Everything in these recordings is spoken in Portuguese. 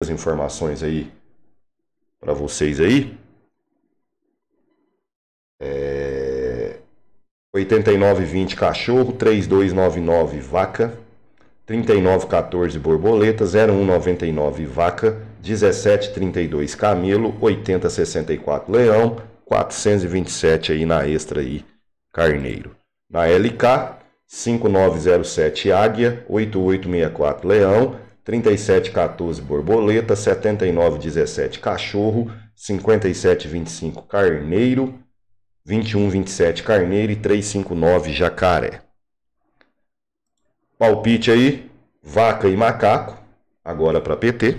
as informações aí para vocês aí. É... 89,20 cachorro, 3299 vaca, 39,14 borboleta, 01,99 vaca, 17,32 camelo, 80,64 leão, 427 aí na extra aí carneiro. Na LK 5907 águia, 8864 leão, 37,14 borboleta, 79,17 cachorro, 57,25 carneiro, 21,27 carneiro e 3,59 jacaré. Palpite aí, vaca e macaco, agora para PT.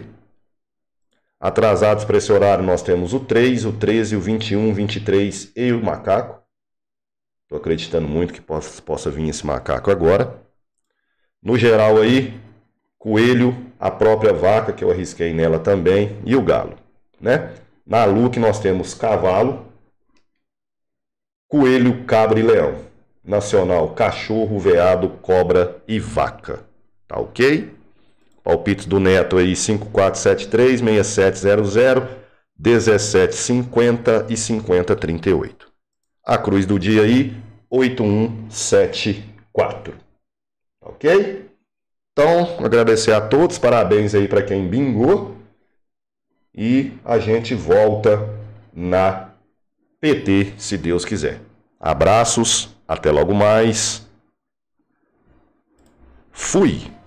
Atrasados para esse horário nós temos o 3, o 13, o 21, 23 e o macaco. Estou acreditando muito que possa, possa vir esse macaco agora. No geral aí, coelho, a própria vaca, que eu arrisquei nela também, e o galo. Né? Na look nós temos cavalo, coelho, cabra e leão. Nacional, cachorro, veado, cobra e vaca. Tá ok? Palpites do Neto aí, 5473 6700 1750 e 5038. A cruz do dia aí, 8174. Tá ok? Então, agradecer a todos, parabéns aí para quem bingou. E a gente volta na PT, se Deus quiser. Abraços, até logo mais. Fui!